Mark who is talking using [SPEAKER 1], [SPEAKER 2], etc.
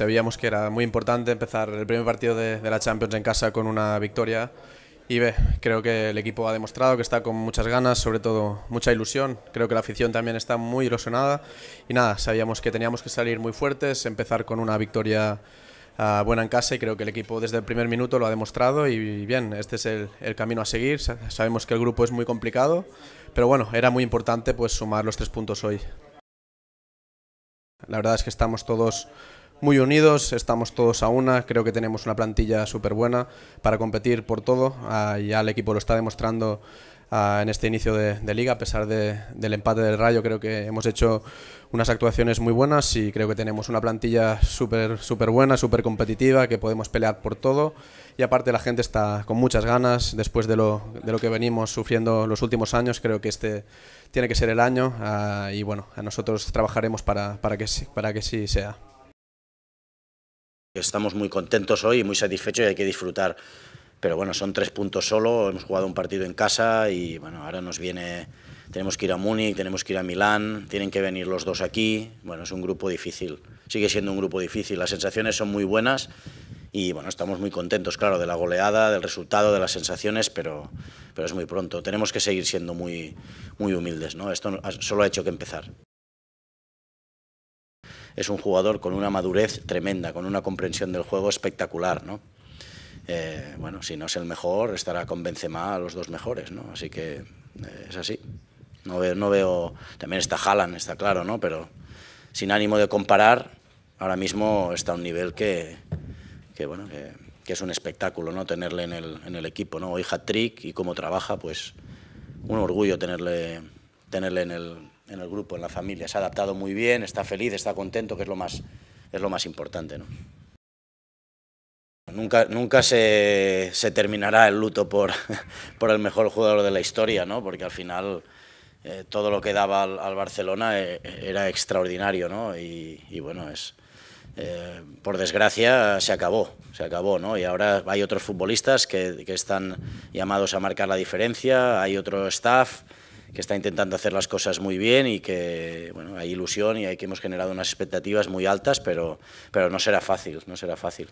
[SPEAKER 1] sabíamos que era muy importante empezar el primer partido de, la Champions en casa con una victoria. Y ve, creo que el equipo ha demostrado que está con muchas ganas, sobre todo mucha ilusión. Creo que la afición también está muy ilusionada. Y nada, sabíamos que teníamos que salir muy fuertes, empezar con una victoria ah, buena en casa. Y creo que el equipo desde el primer minuto lo ha demostrado. Y bien, este es el, el, camino a seguir. Sabemos que el grupo es muy complicado, pero bueno, era muy importante pues sumar los tres puntos hoy. La verdad es que estamos todos muy unidos, estamos todos a una, creo que tenemos una plantilla súper buena para competir por todo, ah, ya el equipo lo está demostrando ah, en este inicio de, liga, a pesar del empate del Rayo, creo que hemos hecho unas actuaciones muy buenas y creo que tenemos una plantilla súper super buena, súper competitiva, que podemos pelear por todo y aparte la gente está con muchas ganas después de lo, que venimos sufriendo los últimos años, creo que este tiene que ser el año ah, y bueno, a nosotros trabajaremos para, para, que, para que sí sea.
[SPEAKER 2] Estamos muy contentos hoy muy satisfechos y hay que disfrutar. Pero bueno, son tres puntos solo, hemos jugado un partido en casa y bueno, ahora nos viene, tenemos que ir a Múnich, tenemos que ir a Milán, tienen que venir los dos aquí. Bueno, es un grupo difícil, sigue siendo un grupo difícil, las sensaciones son muy buenas y bueno, estamos muy contentos, claro, de la goleada, del resultado, de las sensaciones, pero, pero es muy pronto. Tenemos que seguir siendo muy, muy humildes, ¿no? Esto solo ha hecho que empezar es un jugador con una madurez tremenda, con una comprensión del juego espectacular, eh, bueno, si no es el mejor, estará con Benzema a los dos mejores, ¿no? Así que eh, es así. No veo, no veo, también está Haaland, está claro, ¿no? Pero sin ánimo de comparar, ahora mismo está a un nivel que, bueno, es un espectáculo, ¿no? Tenerle en el, en el equipo, ¿no? Hoy hat-trick y cómo trabaja, pues un orgullo tenerle tenerle en el, en el grupo, en la familia. Se ha adaptado muy bien, está feliz, está contento, que es lo más, es lo más importante. ¿no? Nunca, nunca se, se, terminará el luto por, por el mejor jugador de la historia, ¿no? porque al final eh, todo lo que daba al, Barcelona eh, era extraordinario ¿no? y, bueno, es, eh, por desgracia se acabó, se acabó, ¿no? Y ahora hay otros futbolistas que, que están llamados a marcar la diferencia, hay otro staff, que está intentando hacer las cosas muy bien y que hay ilusión y hay que hemos generado unas expectativas muy altas, pero, pero no será fácil, no será fácil.